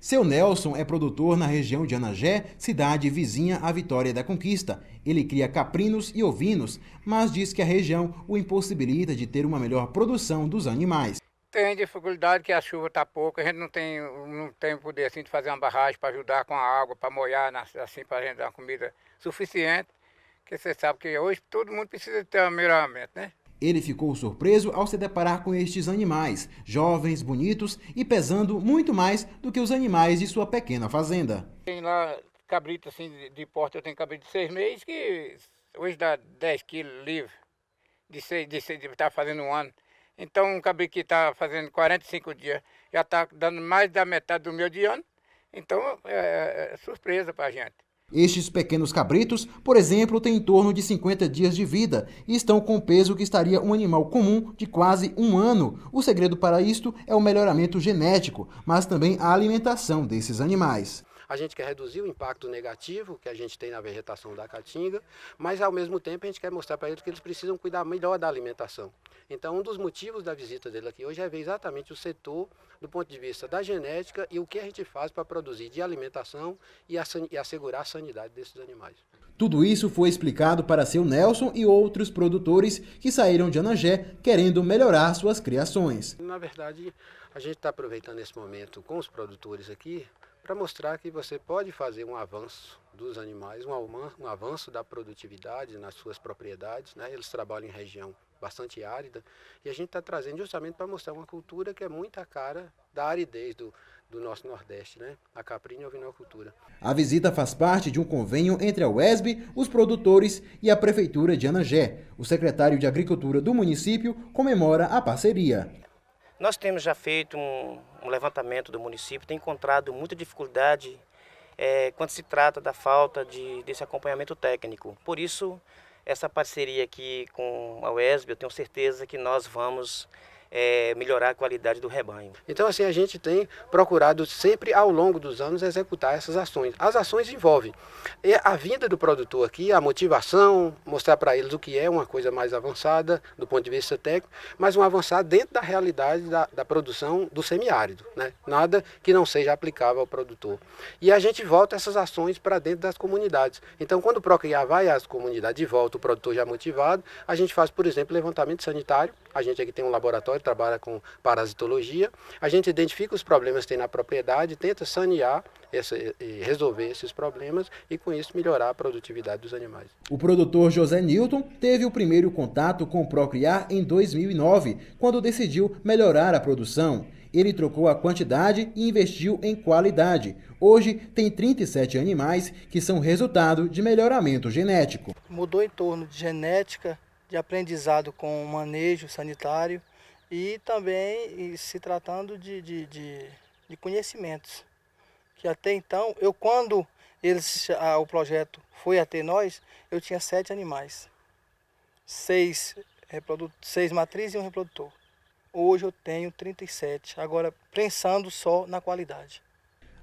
Seu Nelson é produtor na região de Anagé, cidade vizinha à Vitória da Conquista. Ele cria caprinos e ovinos, mas diz que a região o impossibilita de ter uma melhor produção dos animais. Tem dificuldade que a chuva está pouca, a gente não tem, não tem poder assim, de fazer uma barragem para ajudar com a água, para molhar, assim, para a gente dar comida suficiente, que você sabe que hoje todo mundo precisa ter um melhoramento, né? Ele ficou surpreso ao se deparar com estes animais, jovens, bonitos e pesando muito mais do que os animais de sua pequena fazenda. Tem lá cabrito assim de porte, eu tenho cabrito de seis meses, que hoje dá 10 quilos livre, de seis, de seis, está fazendo um ano. Então um cabrito que está fazendo 45 dias já está dando mais da metade do meu de ano. Então é, é, é surpresa para a gente. Estes pequenos cabritos, por exemplo, têm em torno de 50 dias de vida e estão com peso que estaria um animal comum de quase um ano. O segredo para isto é o melhoramento genético, mas também a alimentação desses animais a gente quer reduzir o impacto negativo que a gente tem na vegetação da caatinga, mas ao mesmo tempo a gente quer mostrar para eles que eles precisam cuidar melhor da alimentação. Então, um dos motivos da visita dele aqui hoje é ver exatamente o setor do ponto de vista da genética e o que a gente faz para produzir de alimentação e, e assegurar a sanidade desses animais. Tudo isso foi explicado para seu Nelson e outros produtores que saíram de Anangé querendo melhorar suas criações. Na verdade, a gente está aproveitando esse momento com os produtores aqui para mostrar que você pode fazer um avanço dos animais, um avanço da produtividade nas suas propriedades. Né? Eles trabalham em região bastante árida e a gente está trazendo justamente para mostrar uma cultura que é muito a cara da aridez do, do nosso Nordeste, né? a caprina e a vinocultura. A visita faz parte de um convênio entre a UESB, os produtores e a Prefeitura de Anangé. O secretário de Agricultura do município comemora a parceria. Nós temos já feito um, um levantamento do município, tem encontrado muita dificuldade é, quando se trata da falta de, desse acompanhamento técnico. Por isso, essa parceria aqui com a UESB, eu tenho certeza que nós vamos é, melhorar a qualidade do rebanho. Então, assim, a gente tem procurado sempre ao longo dos anos executar essas ações. As ações envolvem é, a vinda do produtor aqui, a motivação, mostrar para eles o que é uma coisa mais avançada do ponto de vista técnico, mas um avançar dentro da realidade da, da produção do semiárido, né? nada que não seja aplicável ao produtor. E a gente volta essas ações para dentro das comunidades. Então, quando o Procriar vai às comunidades e volta o produtor já motivado, a gente faz, por exemplo, levantamento sanitário, a gente aqui tem um laboratório, trabalha com parasitologia. A gente identifica os problemas que tem na propriedade, tenta sanear e resolver esses problemas e, com isso, melhorar a produtividade dos animais. O produtor José Newton teve o primeiro contato com o Procriar em 2009, quando decidiu melhorar a produção. Ele trocou a quantidade e investiu em qualidade. Hoje tem 37 animais que são resultado de melhoramento genético. Mudou em torno de genética, de aprendizado com o manejo sanitário e também se tratando de, de, de, de, conhecimentos. Que até então, eu quando eles, o projeto foi até nós, eu tinha sete animais. Seis, seis matrizes e um reprodutor. Hoje eu tenho 37, agora pensando só na qualidade.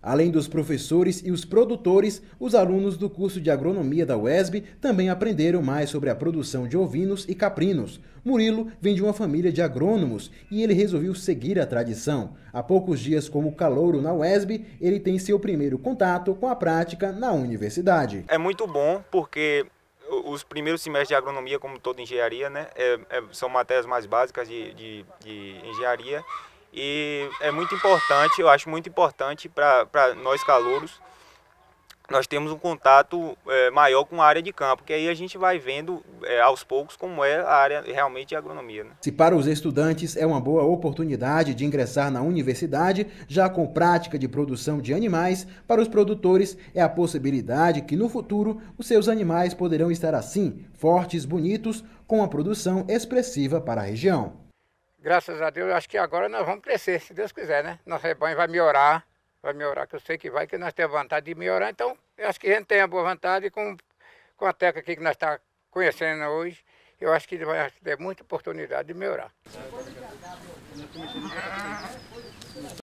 Além dos professores e os produtores, os alunos do curso de agronomia da UESB também aprenderam mais sobre a produção de ovinos e caprinos. Murilo vem de uma família de agrônomos e ele resolveu seguir a tradição. Há poucos dias como calouro na UESB, ele tem seu primeiro contato com a prática na universidade. É muito bom porque os primeiros semestres de agronomia, como toda engenharia, né, é, é, são matérias mais básicas de, de, de engenharia e é muito importante, eu acho muito importante para nós calouros, nós temos um contato é, maior com a área de campo, que aí a gente vai vendo é, aos poucos como é a área realmente de agronomia. Né? Se para os estudantes é uma boa oportunidade de ingressar na universidade, já com prática de produção de animais, para os produtores é a possibilidade que no futuro os seus animais poderão estar assim, fortes, bonitos, com a produção expressiva para a região graças a Deus, acho que agora nós vamos crescer, se Deus quiser, né? Nosso rebanho vai melhorar, vai melhorar, que eu sei que vai, que nós temos vontade de melhorar. Então, eu acho que a gente tem a boa vontade com, com a teca aqui que nós estamos tá conhecendo hoje. Eu acho que vai ter muita oportunidade de melhorar.